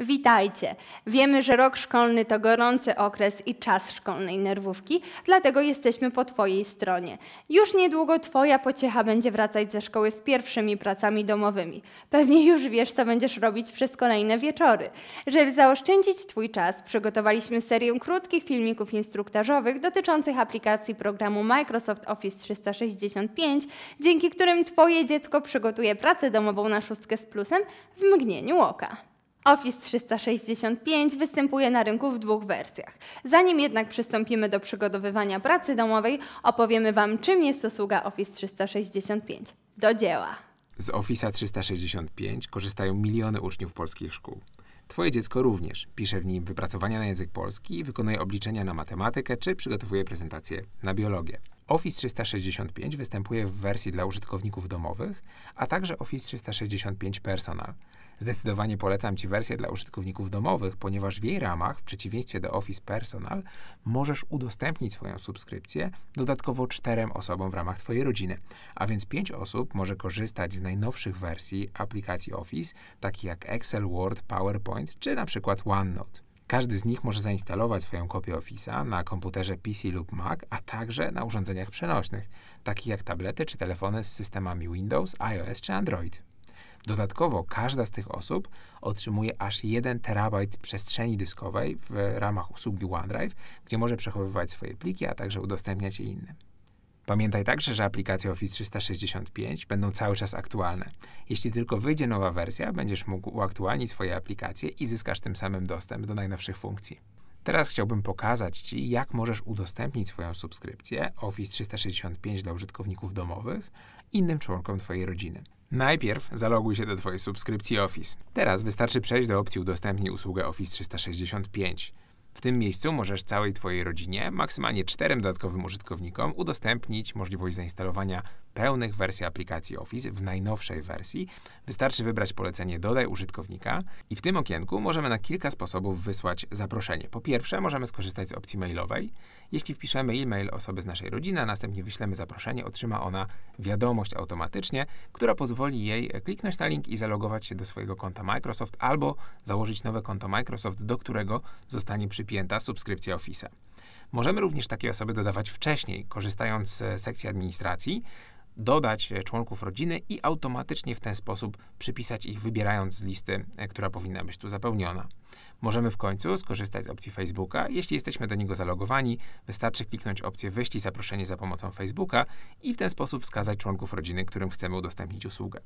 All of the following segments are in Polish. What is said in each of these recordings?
Witajcie! Wiemy, że rok szkolny to gorący okres i czas szkolnej nerwówki, dlatego jesteśmy po Twojej stronie. Już niedługo Twoja pociecha będzie wracać ze szkoły z pierwszymi pracami domowymi. Pewnie już wiesz, co będziesz robić przez kolejne wieczory. Żeby zaoszczędzić Twój czas, przygotowaliśmy serię krótkich filmików instruktażowych dotyczących aplikacji programu Microsoft Office 365, dzięki którym Twoje dziecko przygotuje pracę domową na szóstkę z plusem w mgnieniu oka. Office 365 występuje na rynku w dwóch wersjach. Zanim jednak przystąpimy do przygotowywania pracy domowej, opowiemy Wam, czym jest usługa Office 365. Do dzieła! Z Office 365 korzystają miliony uczniów polskich szkół. Twoje dziecko również pisze w nim wypracowania na język polski, wykonuje obliczenia na matematykę czy przygotowuje prezentacje na biologię. Office 365 występuje w wersji dla użytkowników domowych, a także Office 365 Personal – Zdecydowanie polecam Ci wersję dla użytkowników domowych, ponieważ w jej ramach, w przeciwieństwie do Office Personal, możesz udostępnić swoją subskrypcję dodatkowo czterem osobom w ramach Twojej rodziny, a więc pięć osób może korzystać z najnowszych wersji aplikacji Office, takich jak Excel, Word, PowerPoint czy na przykład OneNote. Każdy z nich może zainstalować swoją kopię Office'a na komputerze PC lub Mac, a także na urządzeniach przenośnych, takich jak tablety czy telefony z systemami Windows, iOS czy Android. Dodatkowo każda z tych osób otrzymuje aż 1 terabajt przestrzeni dyskowej w ramach usługi OneDrive, gdzie może przechowywać swoje pliki, a także udostępniać je innym. Pamiętaj także, że aplikacje Office 365 będą cały czas aktualne. Jeśli tylko wyjdzie nowa wersja, będziesz mógł uaktualnić swoje aplikacje i zyskasz tym samym dostęp do najnowszych funkcji. Teraz chciałbym pokazać Ci, jak możesz udostępnić swoją subskrypcję Office 365 dla użytkowników domowych innym członkom Twojej rodziny. Najpierw zaloguj się do Twojej subskrypcji Office. Teraz wystarczy przejść do opcji Udostępnij usługę Office 365. W tym miejscu możesz całej Twojej rodzinie, maksymalnie czterem dodatkowym użytkownikom, udostępnić możliwość zainstalowania pełnych wersji aplikacji Office w najnowszej wersji. Wystarczy wybrać polecenie Dodaj użytkownika i w tym okienku możemy na kilka sposobów wysłać zaproszenie. Po pierwsze, możemy skorzystać z opcji mailowej. Jeśli wpiszemy e-mail osoby z naszej rodziny, a następnie wyślemy zaproszenie, otrzyma ona wiadomość automatycznie, która pozwoli jej kliknąć na link i zalogować się do swojego konta Microsoft albo założyć nowe konto Microsoft, do którego zostanie przypisane pięta subskrypcja Office'a. Możemy również takie osoby dodawać wcześniej, korzystając z sekcji administracji, dodać e, członków rodziny i automatycznie w ten sposób przypisać ich, wybierając z listy, e, która powinna być tu zapełniona. Możemy w końcu skorzystać z opcji Facebooka. Jeśli jesteśmy do niego zalogowani, wystarczy kliknąć opcję Wyślij zaproszenie za pomocą Facebooka i w ten sposób wskazać członków rodziny, którym chcemy udostępnić usługę.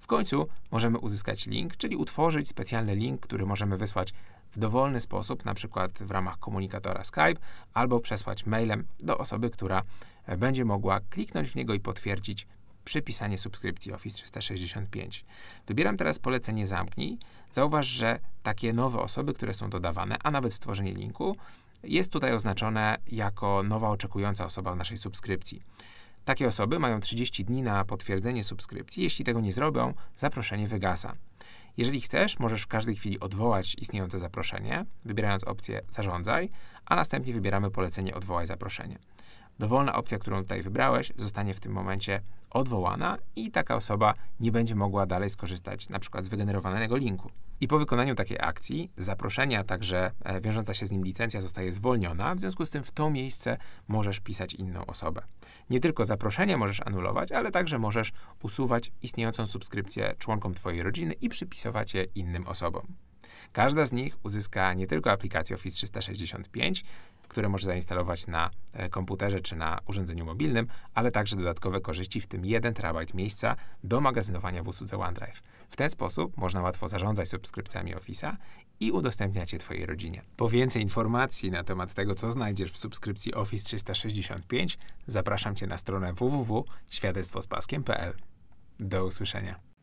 W końcu możemy uzyskać link, czyli utworzyć specjalny link, który możemy wysłać w dowolny sposób, na przykład w ramach komunikatora Skype, albo przesłać mailem do osoby, która e, będzie mogła kliknąć w niego i potwierdzić przypisanie subskrypcji Office 365. Wybieram teraz polecenie zamknij. Zauważ, że takie nowe osoby, które są dodawane, a nawet stworzenie linku, jest tutaj oznaczone jako nowa oczekująca osoba w naszej subskrypcji. Takie osoby mają 30 dni na potwierdzenie subskrypcji. Jeśli tego nie zrobią, zaproszenie wygasa. Jeżeli chcesz, możesz w każdej chwili odwołać istniejące zaproszenie, wybierając opcję Zarządzaj, a następnie wybieramy polecenie Odwołaj zaproszenie dowolna opcja, którą tutaj wybrałeś, zostanie w tym momencie odwołana i taka osoba nie będzie mogła dalej skorzystać na przykład z wygenerowanego linku. I po wykonaniu takiej akcji zaproszenia, także e, wiążąca się z nim licencja zostaje zwolniona, w związku z tym w to miejsce możesz pisać inną osobę. Nie tylko zaproszenie możesz anulować, ale także możesz usuwać istniejącą subskrypcję członkom Twojej rodziny i przypisywać je innym osobom. Każda z nich uzyska nie tylko aplikację Office 365, które możesz zainstalować na e, komputerze czy na urządzeniu mobilnym, ale także dodatkowe korzyści, w tym 1 terabajt miejsca do magazynowania w usłudze OneDrive. W ten sposób można łatwo zarządzać subskrypcjami Office'a i udostępniać je Twojej rodzinie. Po więcej informacji na temat tego, co znajdziesz w subskrypcji Office 365, zapraszam Cię na stronę www.świadectwospaskiem.pl. Do usłyszenia.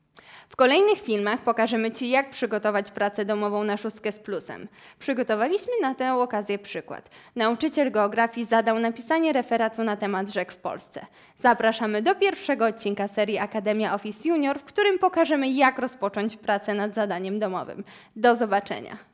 W kolejnych filmach pokażemy Ci, jak przygotować pracę domową na szóstkę z plusem. Przygotowaliśmy na tę okazję przykład. Nauczyciel geografii zadał napisanie referatu na temat rzek w Polsce. Zapraszamy do pierwszego odcinka serii Akademia Office Junior, w którym pokażemy, jak rozpocząć pracę nad zadaniem domowym. Do zobaczenia!